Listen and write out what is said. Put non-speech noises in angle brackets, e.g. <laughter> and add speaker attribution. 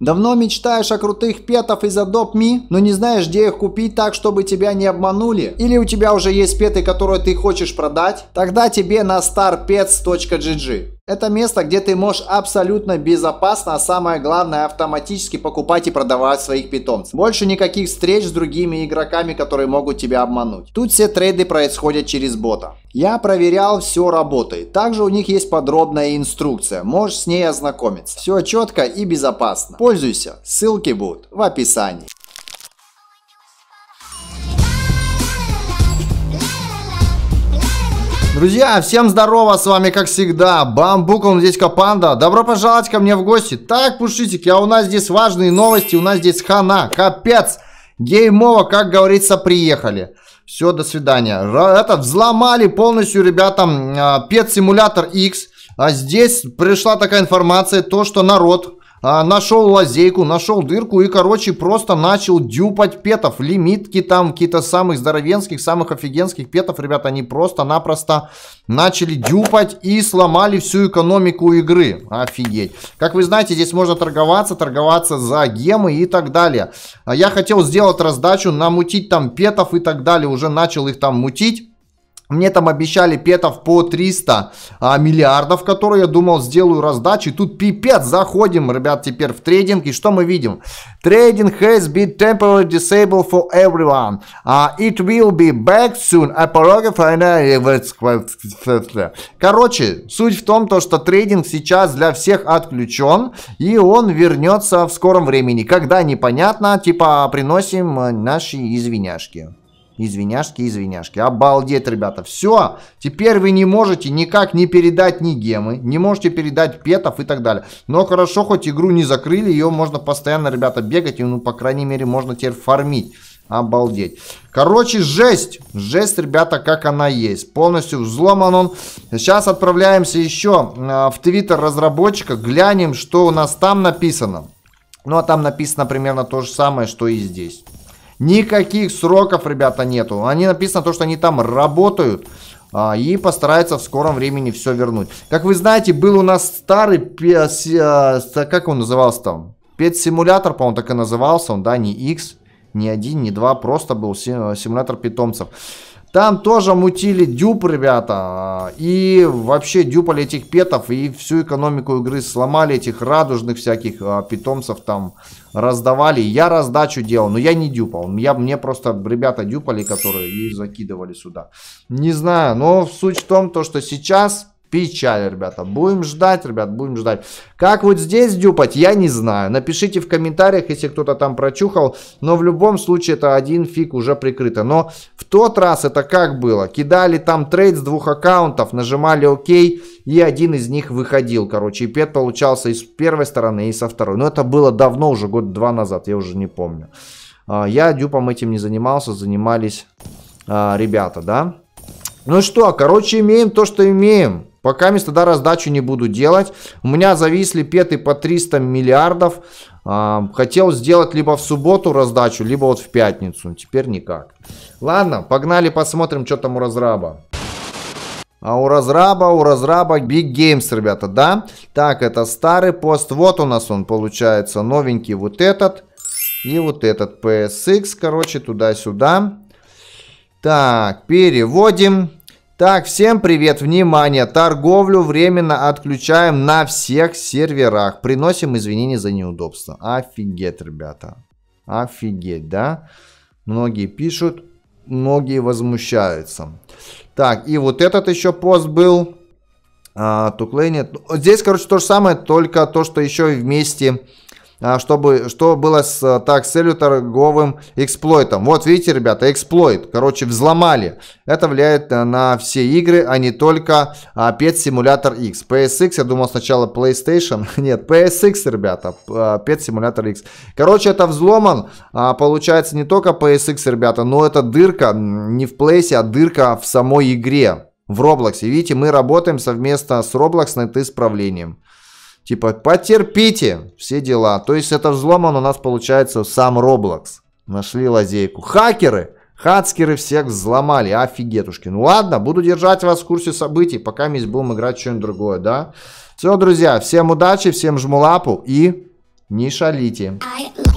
Speaker 1: Давно мечтаешь о крутых петов из Adobe Me, но не знаешь, где их купить так, чтобы тебя не обманули? Или у тебя уже есть петы, которые ты хочешь продать? Тогда тебе на starpets.gg. Это место, где ты можешь абсолютно безопасно, а самое главное, автоматически покупать и продавать своих питомцев. Больше никаких встреч с другими игроками, которые могут тебя обмануть. Тут все трейды происходят через бота. Я проверял, все работает. Также у них есть подробная инструкция, можешь с ней ознакомиться. Все четко и безопасно. Пользуйся, ссылки будут в описании. Друзья, всем здорово, с вами как всегда, Бамбук, он здесь Капанда. Добро пожаловать ко мне в гости. Так, пушитики, а у нас здесь важные новости, у нас здесь хана, капец. Геймова, как говорится, приехали. Все, до свидания. Это взломали полностью, ребята, Pet Simulator а, X. А здесь пришла такая информация, то, что народ а, нашел лазейку, нашел дырку и, короче, просто начал дюпать петов. Лимитки там, какие-то самых здоровенских, самых офигенских петов, ребята, они просто-напросто начали дюпать и сломали всю экономику игры. Офигеть. Как вы знаете, здесь можно торговаться, торговаться за гемы и так далее. А я хотел сделать раздачу, намутить там петов и так далее, уже начал их там мутить. Мне там обещали петов по 300 а, миллиардов, которые я думал сделаю раздачи. Тут пипец, заходим, ребят, теперь в трейдинг. И что мы видим? Trading has been temporarily disabled for everyone. Uh, it will be back soon. А Короче, суть в том, то, что трейдинг сейчас для всех отключен. И он вернется в скором времени. Когда, непонятно. Типа, приносим э, наши извиняшки. Извиняшки, извиняшки. Обалдеть, ребята. Все. Теперь вы не можете никак не передать ни гемы, не можете передать петов и так далее. Но хорошо, хоть игру не закрыли, ее можно постоянно, ребята, бегать. И, ну, по крайней мере, можно теперь фармить. Обалдеть. Короче, жесть. Жесть, ребята, как она есть. Полностью взломан он. Сейчас отправляемся еще а, в твиттер разработчика. Глянем, что у нас там написано. Ну, а там написано примерно то же самое, что и здесь. Никаких сроков, ребята, нету. Они написано то, что они там работают а, и постараются в скором времени все вернуть. Как вы знаете, был у нас старый, э, как он назывался там? Пет-симулятор, по-моему, так и назывался он, да, не X, не один, не два, просто был э, симулятор питомцев. Там тоже мутили дюп, ребята, э, и вообще дюпали этих петов, и всю экономику игры сломали, этих радужных всяких а, питомцев там раздавали. Я раздачу делал, но я не дюпал, я, мне просто ребята дюпали, которые и закидывали сюда. Не знаю, но суть в том, то, что сейчас Печаль, ребята. Будем ждать, ребят, будем ждать. Как вот здесь дюпать, я не знаю. Напишите в комментариях, если кто-то там прочухал. Но в любом случае это один фиг уже прикрыто. Но в тот раз это как было? Кидали там трейд с двух аккаунтов, нажимали ОК, и один из них выходил, короче. И пет получался и с первой стороны, и со второй. Но это было давно, уже год-два назад, я уже не помню. А, я дюпом этим не занимался, занимались а, ребята, да? Ну что, короче, имеем то, что имеем. Пока место тогда раздачу не буду делать. У меня зависли петы по 300 миллиардов. А, хотел сделать либо в субботу раздачу, либо вот в пятницу. Теперь никак. Ладно, погнали посмотрим, что там у разраба. А у разраба, у разраба Big Games, ребята, да? Так, это старый пост. Вот у нас он получается. Новенький вот этот. И вот этот PSX, короче, туда-сюда. Так, переводим. Так, всем привет, внимание, торговлю временно отключаем на всех серверах. Приносим извинения за неудобства. Офигеть, ребята. Офигеть, да? Многие пишут, многие возмущаются. Так, и вот этот еще пост был. А, Туклейнет. Здесь, короче, то же самое, только то, что еще и вместе а, чтобы, что было с, э, так, с целью торговым эксплойтом. Вот видите, ребята, эксплойт, короче, взломали. Это влияет э, на все игры, а не только Pet а, Simulator X. PSX, я думал сначала PlayStation, <laughs> нет, PSX, ребята, Pet Simulator э, X. Короче, это взломан, а, получается не только PSX, ребята, но это дырка не в плейсе, а дырка в самой игре в Roblox. видите, мы работаем совместно с Roblox над исправлением. Типа, потерпите, все дела. То есть это взломан у нас получается сам Roblox. Нашли лазейку. Хакеры! Хацкеры всех взломали, офигетушки. Ну ладно, буду держать вас в курсе событий, пока мы будем играть что-нибудь другое, да? Все, друзья, всем удачи, всем жму лапу и не шалите. I